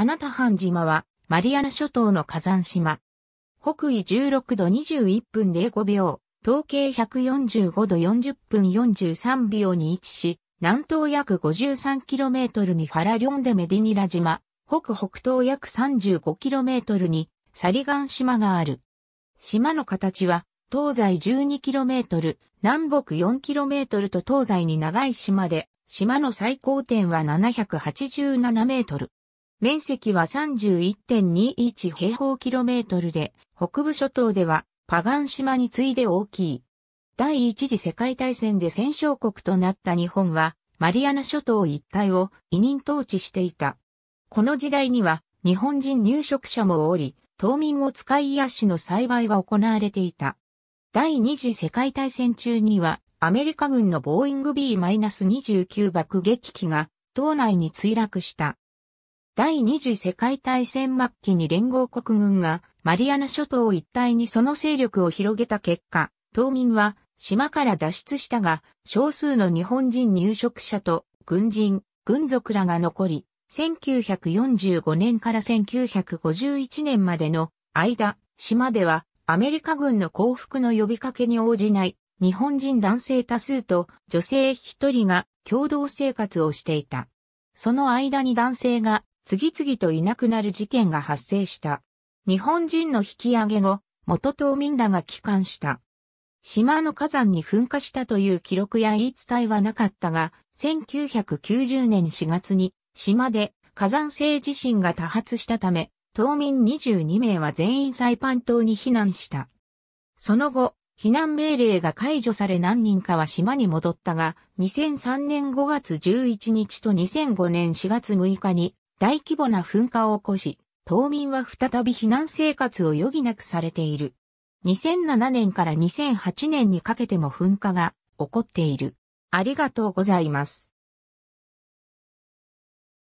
あなたン島は、マリアナ諸島の火山島。北緯16度21分05秒、東経145度40分43秒に位置し、南東約 53km にファラリョンデメディニラ島、北北東約 35km にサリガン島がある。島の形は、東西 12km、南北 4km と東西に長い島で、島の最高点は787メートル。面積は31.21平方キロメートルで、北部諸島ではパガン島に次いで大きい。第一次世界大戦で戦勝国となった日本は、マリアナ諸島一帯を委任統治していた。この時代には、日本人入植者もおり、島民を使い癒しの栽培が行われていた。第二次世界大戦中には、アメリカ軍のボーイング B-29 爆撃機が島内に墜落した。第二次世界大戦末期に連合国軍がマリアナ諸島一帯にその勢力を広げた結果、島民は島から脱出したが、少数の日本人入植者と軍人、軍属らが残り、1945年から1951年までの間、島ではアメリカ軍の降伏の呼びかけに応じない日本人男性多数と女性一人が共同生活をしていた。その間に男性が次々といなくなる事件が発生した。日本人の引き上げ後、元島民らが帰還した。島の火山に噴火したという記録や言い伝えはなかったが、1990年4月に島で火山性地震が多発したため、島民22名は全員サイパン島に避難した。その後、避難命令が解除され何人かは島に戻ったが、2003年5月11日と2005年4月6日に大規模な噴火を起こし、島民は再び避難生活を余儀なくされている。2007年から2008年にかけても噴火が起こっている。ありがとうございます。